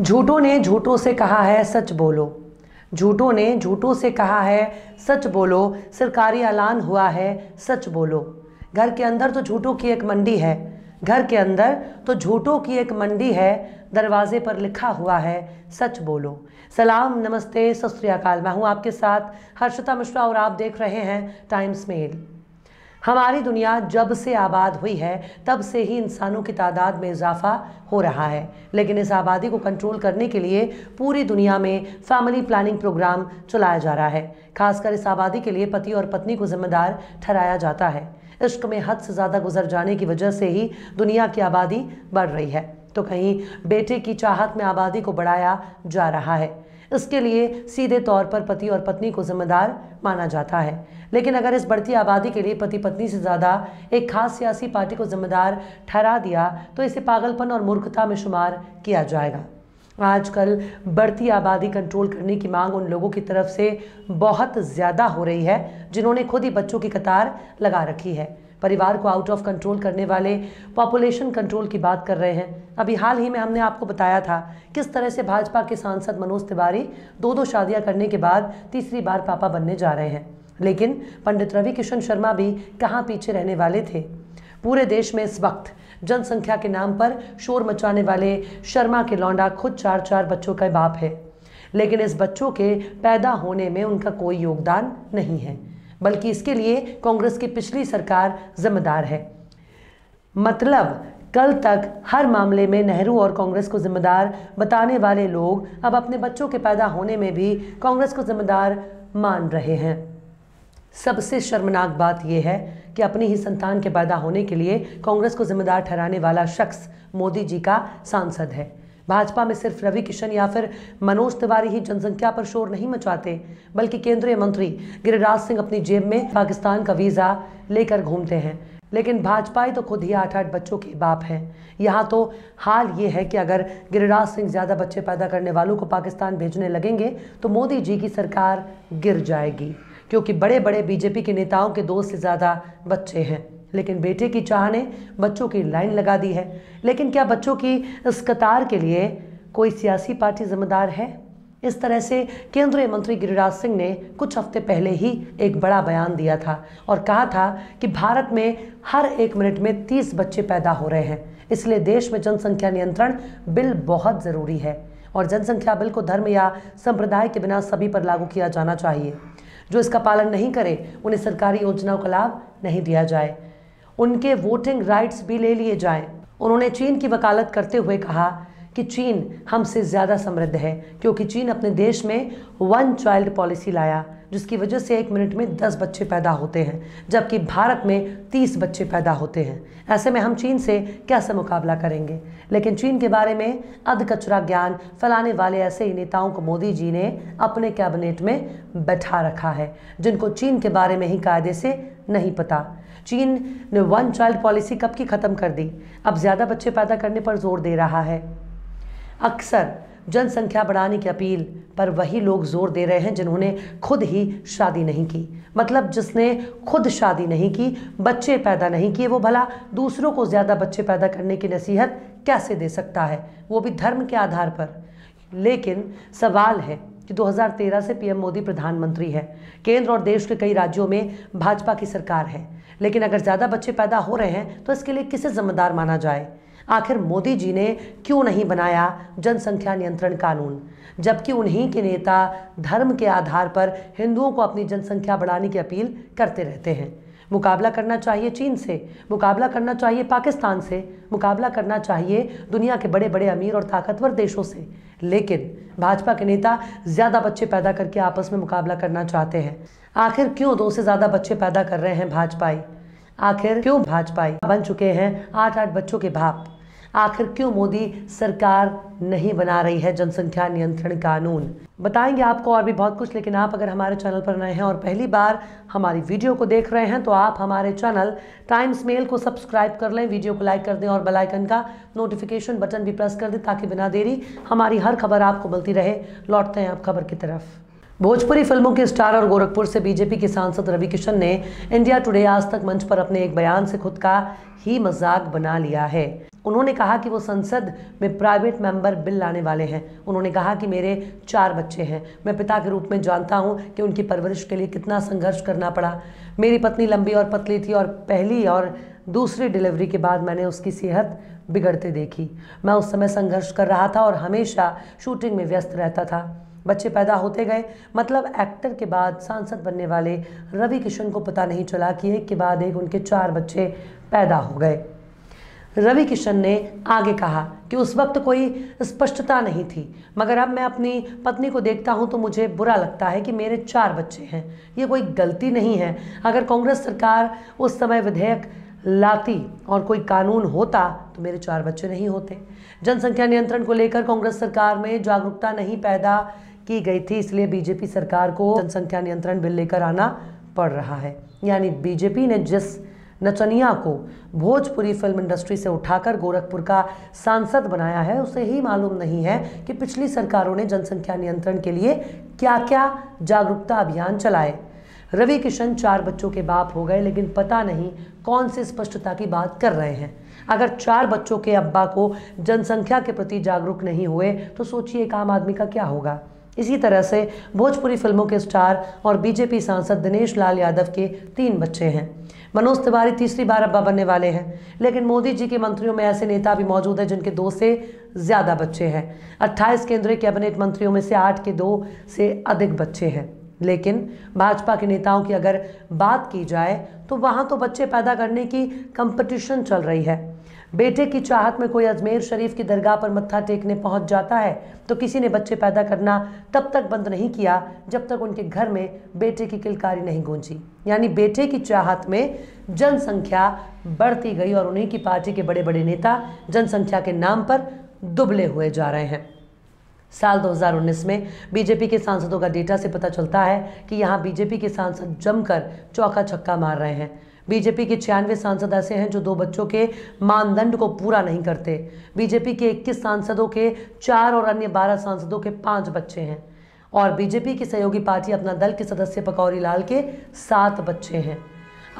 झूठों ने झूठों से कहा है सच बोलो झूठों ने झूठों से कहा है सच बोलो सरकारी ऐलान हुआ है सच बोलो घर के अंदर तो झूठों की एक मंडी है घर के अंदर तो झूठों की एक मंडी है दरवाजे पर लिखा हुआ है सच बोलो सलाम नमस्ते सत मैं हूँ आपके साथ हर्षता मिश्रा और आप देख रहे हैं टाइम्स मेल हमारी दुनिया जब से आबाद हुई है तब से ही इंसानों की तादाद में इजाफा हो रहा है लेकिन इस आबादी को कंट्रोल करने के लिए पूरी दुनिया में फैमिली प्लानिंग प्रोग्राम चलाया जा रहा है खासकर इस आबादी के लिए पति और पत्नी को जिम्मेदार ठहराया जाता है इश्क में हद से ज़्यादा गुजर जाने की वजह से ही दुनिया की आबादी बढ़ रही है तो कहीं बेटे की चाहत में आबादी को बढ़ाया जा रहा है इसके लिए सीधे तौर पर पति और पत्नी को जिम्मेदार माना जाता है लेकिन अगर इस बढ़ती आबादी के लिए पति पत्नी से ज़्यादा एक खास सियासी पार्टी को जिम्मेदार ठहरा दिया तो इसे पागलपन और मूर्खता में शुमार किया जाएगा आजकल बढ़ती आबादी कंट्रोल करने की मांग उन लोगों की तरफ से बहुत ज़्यादा हो रही है जिन्होंने खुद ही बच्चों की कतार लगा रखी है परिवार को आउट ऑफ कंट्रोल करने वाले पॉपुलेशन कंट्रोल की बात कर रहे हैं अभी हाल ही में हमने आपको बताया था किस तरह से भाजपा के सांसद मनोज तिवारी दो दो शादियां करने के बाद तीसरी बार पापा बनने जा रहे हैं लेकिन पंडित रवि किशन शर्मा भी कहाँ पीछे रहने वाले थे पूरे देश में इस वक्त जनसंख्या के नाम पर शोर मचाने वाले शर्मा के लौंडा खुद चार चार बच्चों का बाप है लेकिन इस बच्चों के पैदा होने में उनका कोई योगदान नहीं है बल्कि इसके लिए कांग्रेस की पिछली सरकार जिम्मेदार है मतलब कल तक हर मामले में नेहरू और कांग्रेस को जिम्मेदार बताने वाले लोग अब अपने बच्चों के पैदा होने में भी कांग्रेस को जिम्मेदार मान रहे हैं सबसे शर्मनाक बात यह है कि अपनी ही संतान के पैदा होने के लिए कांग्रेस को जिम्मेदार ठहराने वाला शख्स मोदी जी का सांसद है भाजपा में सिर्फ रवि किशन या फिर मनोज तिवारी ही जनसंख्या पर शोर नहीं मचाते बल्कि केंद्रीय मंत्री गिरिराज सिंह अपनी जेब में पाकिस्तान का वीज़ा लेकर घूमते हैं लेकिन भाजपा ही तो खुद ही आठ आठ बच्चों के बाप है यहाँ तो हाल ये है कि अगर गिरिराज सिंह ज़्यादा बच्चे पैदा करने वालों को पाकिस्तान भेजने लगेंगे तो मोदी जी की सरकार गिर जाएगी क्योंकि बड़े बड़े बीजेपी के नेताओं के दो से ज़्यादा बच्चे हैं लेकिन बेटे की चाह ने बच्चों की लाइन लगा दी है लेकिन क्या बच्चों की इस कतार के लिए कोई सियासी पार्टी जिम्मेदार है इस तरह से केंद्रीय मंत्री गिरिराज सिंह ने कुछ हफ्ते पहले ही एक बड़ा बयान दिया था और कहा था कि भारत में हर एक मिनट में 30 बच्चे पैदा हो रहे हैं इसलिए देश में जनसंख्या नियंत्रण बिल बहुत ज़रूरी है और जनसंख्या बिल को धर्म या संप्रदाय के बिना सभी पर लागू किया जाना चाहिए जो इसका पालन नहीं करे उन्हें सरकारी योजनाओं का लाभ नहीं दिया जाए उनके वोटिंग राइट्स भी ले लिए जाएं। उन्होंने चीन की वकालत करते हुए कहा कि चीन हमसे ज़्यादा समृद्ध है क्योंकि चीन अपने देश में वन चाइल्ड पॉलिसी लाया जिसकी वजह से एक मिनट में दस बच्चे पैदा होते हैं जबकि भारत में तीस बच्चे पैदा होते हैं ऐसे में हम चीन से कैसे मुकाबला करेंगे लेकिन चीन के बारे में अध कचरा ज्ञान फैलाने वाले ऐसे ही नेताओं को मोदी जी ने अपने कैबिनेट में बैठा रखा है जिनको चीन के बारे में ही कायदे से नहीं पता चीन ने वन चाइल्ड पॉलिसी कब की ख़त्म कर दी अब ज़्यादा बच्चे पैदा करने पर जोर दे रहा है अक्सर जनसंख्या बढ़ाने की अपील पर वही लोग जोर दे रहे हैं जिन्होंने खुद ही शादी नहीं की मतलब जिसने खुद शादी नहीं की बच्चे पैदा नहीं किए वो भला दूसरों को ज़्यादा बच्चे पैदा करने की नसीहत कैसे दे सकता है वो भी धर्म के आधार पर लेकिन सवाल है कि 2013 से पीएम मोदी प्रधानमंत्री है केंद्र और देश के कई राज्यों में भाजपा की सरकार है लेकिन अगर ज़्यादा बच्चे पैदा हो रहे हैं तो इसके लिए किसे जिम्मेदार माना जाए आखिर मोदी जी ने क्यों नहीं बनाया जनसंख्या नियंत्रण कानून जबकि उन्हीं के नेता धर्म के आधार पर हिंदुओं को अपनी जनसंख्या बढ़ाने की अपील करते रहते हैं मुकाबला करना चाहिए चीन से मुकाबला करना चाहिए पाकिस्तान से मुकाबला करना चाहिए दुनिया के बड़े बड़े अमीर और ताकतवर देशों से लेकिन भाजपा के नेता ज़्यादा बच्चे पैदा करके आपस में मुकाबला करना चाहते हैं आखिर क्यों दो से ज़्यादा बच्चे पैदा कर रहे हैं भाजपाई आखिर क्यों भाजपाई बन चुके हैं आठ आठ बच्चों के भाप आखिर क्यों मोदी सरकार नहीं बना रही है जनसंख्या नियंत्रण कानून बताएंगे आपको और भी बहुत कुछ लेकिन आप अगर हमारे चैनल पर नए हैं और पहली बार हमारी वीडियो को देख रहे हैं तो आप हमारे चैनल टाइम्स मेल को सब्सक्राइब कर लें वीडियो को लाइक कर दें और बेल आइकन का नोटिफिकेशन बटन भी प्रेस कर दें ताकि बिना देरी हमारी हर खबर आपको मिलती रहे लौटते हैं आप खबर की तरफ भोजपुरी फिल्मों के स्टार और गोरखपुर से बीजेपी के सांसद रवि किशन ने इंडिया टुडे आज तक मंच पर अपने एक बयान से खुद का ही मजाक बना लिया है उन्होंने कहा कि वो संसद में प्राइवेट मेंबर बिल लाने वाले हैं उन्होंने कहा कि मेरे चार बच्चे हैं मैं पिता के रूप में जानता हूं कि उनकी परवरिश के लिए कितना संघर्ष करना पड़ा मेरी पत्नी लंबी और पतली थी और पहली और दूसरी डिलीवरी के बाद मैंने उसकी सेहत बिगड़ते देखी मैं उस समय संघर्ष कर रहा था और हमेशा शूटिंग में व्यस्त रहता था बच्चे पैदा होते गए मतलब एक्टर के बाद सांसद बनने वाले रवि किशन को पता नहीं चला कि एक के बाद एक उनके चार बच्चे पैदा हो गए रवि किशन ने आगे कहा कि उस वक्त कोई स्पष्टता नहीं थी मगर अब मैं अपनी पत्नी को देखता हूं तो मुझे बुरा लगता है कि मेरे चार बच्चे हैं ये कोई गलती नहीं है अगर कांग्रेस सरकार उस समय विधेयक लाती और कोई कानून होता तो मेरे चार बच्चे नहीं होते जनसंख्या नियंत्रण को लेकर कांग्रेस सरकार में जागरूकता नहीं पैदा की गई थी इसलिए बीजेपी सरकार को जनसंख्या नियंत्रण बिल लेकर आना पड़ रहा है यानी बीजेपी ने जिस नचनिया को भोजपुरी फिल्म इंडस्ट्री से उठाकर गोरखपुर का सांसद बनाया है उसे ही मालूम नहीं है कि पिछली सरकारों ने जनसंख्या नियंत्रण के लिए क्या क्या जागरूकता अभियान चलाए रवि किशन चार बच्चों के बाप हो गए लेकिन पता नहीं कौन सी स्पष्टता की बात कर रहे हैं अगर चार बच्चों के अब्बा को जनसंख्या के प्रति जागरूक नहीं हुए तो सोचिए एक आम आदमी का क्या होगा इसी तरह से भोजपुरी फिल्मों के स्टार और बीजेपी सांसद दिनेश लाल यादव के तीन बच्चे हैं मनोज तिवारी तीसरी बार अब्बा बनने वाले हैं लेकिन मोदी जी के मंत्रियों में ऐसे नेता भी मौजूद हैं जिनके दो से ज़्यादा बच्चे हैं 28 केंद्रीय कैबिनेट मंत्रियों में से आठ के दो से अधिक बच्चे हैं लेकिन भाजपा के नेताओं की अगर बात की जाए तो वहाँ तो बच्चे पैदा करने की कंपटीशन चल रही है बेटे की चाहत में कोई अजमेर शरीफ की दरगाह पर मत्था टेकने पहुंच जाता है तो किसी ने बच्चे पैदा करना तब तक बंद नहीं किया जब तक उनके घर में बेटे की किलकारी नहीं गूंजी यानी बेटे की चाहत में जनसंख्या बढ़ती गई और उन्हीं की पार्टी के बड़े बड़े नेता जनसंख्या के नाम पर दुबले हुए जा रहे हैं साल 2019 में बीजेपी के सांसदों का डेटा से पता चलता है कि यहाँ बीजेपी के सांसद जमकर चौका छक्का मार रहे हैं बीजेपी के छियानवे सांसद ऐसे हैं जो दो बच्चों के मानदंड को पूरा नहीं करते बीजेपी के इक्कीस सांसदों के चार और अन्य बारह सांसदों के पाँच बच्चे हैं और बीजेपी की सहयोगी पार्टी अपना दल के सदस्य पकौरी लाल के सात बच्चे हैं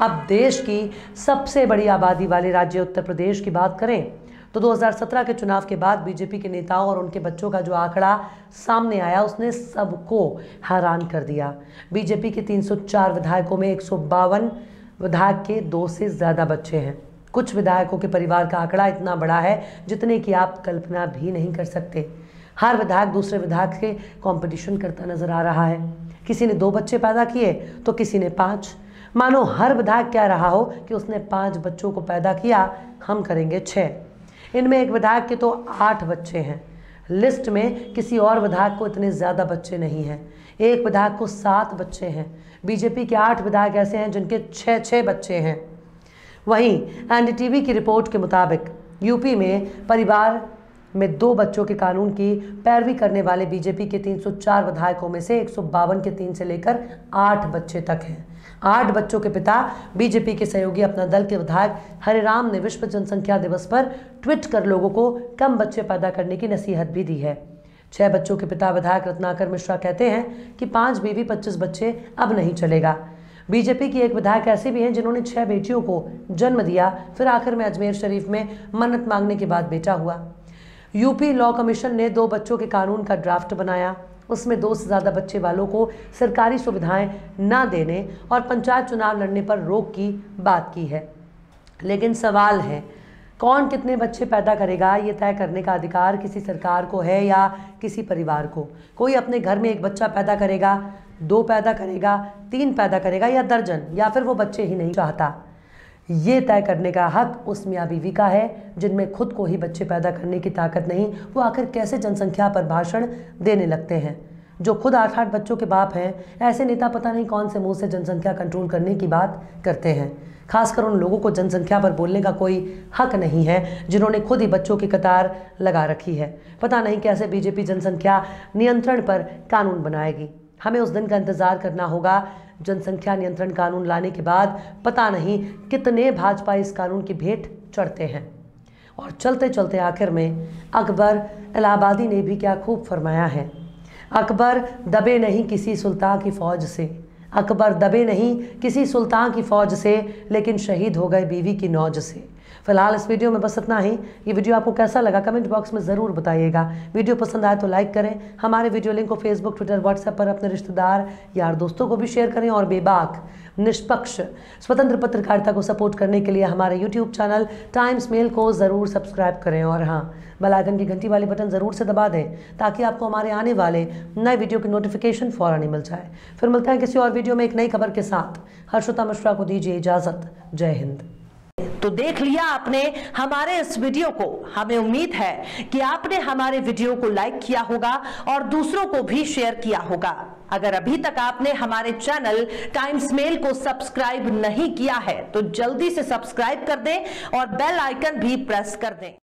अब देश की सबसे बड़ी आबादी वाले राज्य उत्तर प्रदेश की बात करें तो 2017 के चुनाव के बाद बीजेपी के नेताओं और उनके बच्चों का जो आंकड़ा सामने आया उसने सबको हैरान कर दिया बीजेपी के 304 विधायकों में एक विधायक के दो से ज़्यादा बच्चे हैं कुछ विधायकों के परिवार का आंकड़ा इतना बड़ा है जितने की आप कल्पना भी नहीं कर सकते हर विधायक दूसरे विधायक से कंपटीशन करता नजर आ रहा है किसी ने दो बच्चे पैदा किए तो किसी ने पाँच मानो हर विधायक क्या रहा हो कि उसने पाँच बच्चों को पैदा किया हम करेंगे छः इनमें एक विधायक के तो आठ बच्चे हैं लिस्ट में किसी और विधायक को इतने ज़्यादा बच्चे नहीं हैं एक विधायक को सात बच्चे हैं बीजेपी के आठ विधायक ऐसे हैं जिनके छः छः बच्चे हैं वहीं एनडीटीवी की रिपोर्ट के मुताबिक यूपी में परिवार में दो बच्चों के कानून की पैरवी करने वाले बीजेपी के 304 विधायकों में से एक के तीन से लेकर आठ बच्चे तक हैं आठ बच्चों के पिता बीजेपी के सहयोगी अपना दल के विधायक हरिराम ने विश्व जनसंख्या दिवस पर ट्वीट कर लोगों को कम बच्चे पैदा करने की नसीहत भी दी है छह बच्चों के पिता विधायक रत्नाकर मिश्रा कहते हैं कि पांच बीवी पच्चीस बच्चे अब नहीं चलेगा बीजेपी की एक विधायक ऐसे भी हैं जिन्होंने छह बेटियों को जन्म दिया फिर आखिर में अजमेर शरीफ में मन्नत मांगने के बाद बेटा हुआ यूपी लॉ कमीशन ने दो बच्चों के कानून का ड्राफ्ट बनाया उसमें दो से ज़्यादा बच्चे वालों को सरकारी सुविधाएं ना देने और पंचायत चुनाव लड़ने पर रोक की बात की है लेकिन सवाल है कौन कितने बच्चे पैदा करेगा ये तय करने का अधिकार किसी सरकार को है या किसी परिवार को कोई अपने घर में एक बच्चा पैदा करेगा दो पैदा करेगा तीन पैदा करेगा या दर्जन या फिर वो बच्चे ही नहीं चाहता ये तय करने का हक उस मियाँ बीवी का है जिनमें खुद को ही बच्चे पैदा करने की ताकत नहीं वो आखिर कैसे जनसंख्या पर भाषण देने लगते हैं जो खुद आठ आठ बच्चों के बाप हैं ऐसे नेता पता नहीं कौन से मुंह से जनसंख्या कंट्रोल करने की बात करते हैं खासकर उन लोगों को जनसंख्या पर बोलने का कोई हक नहीं है जिन्होंने खुद ही बच्चों की कतार लगा रखी है पता नहीं कैसे बीजेपी जनसंख्या नियंत्रण पर कानून बनाएगी हमें उस दिन का इंतज़ार करना होगा जनसंख्या नियंत्रण कानून लाने के बाद पता नहीं कितने भाजपा इस कानून की भेंट चढ़ते हैं और चलते चलते आखिर में अकबर इलाहाबादी ने भी क्या खूब फरमाया है अकबर दबे नहीं किसी सुल्तान की फ़ौज से अकबर दबे नहीं किसी सुल्तान की फ़ौज से लेकिन शहीद हो गए बीवी की नौज से फिलहाल इस वीडियो में बस इतना ही ये वीडियो आपको कैसा लगा कमेंट बॉक्स में ज़रूर बताइएगा वीडियो पसंद आए तो लाइक करें हमारे वीडियो लिंक को फेसबुक ट्विटर व्हाट्सएप पर अपने रिश्तेदार यार दोस्तों को भी शेयर करें और बेबाक निष्पक्ष स्वतंत्र पत्रकारिता को सपोर्ट करने के लिए हमारे यूट्यूब चैनल टाइम्स मेल को ज़रूर सब्सक्राइब करें और हाँ बेलाइकन की घंटी वाले बटन ज़रूर से दबा दें ताकि आपको हमारे आने वाले नए वीडियो की नोटिफिकेशन फ़ौरन ही मिल जाए फिर मिलते हैं किसी और वीडियो में एक नई खबर के साथ हर्षोता मिश्रा को दीजिए इजाज़त जय हिंद तो देख लिया आपने हमारे इस वीडियो को हमें उम्मीद है कि आपने हमारे वीडियो को लाइक किया होगा और दूसरों को भी शेयर किया होगा अगर अभी तक आपने हमारे चैनल टाइम्स मेल को सब्सक्राइब नहीं किया है तो जल्दी से सब्सक्राइब कर दें और बेल आइकन भी प्रेस कर दें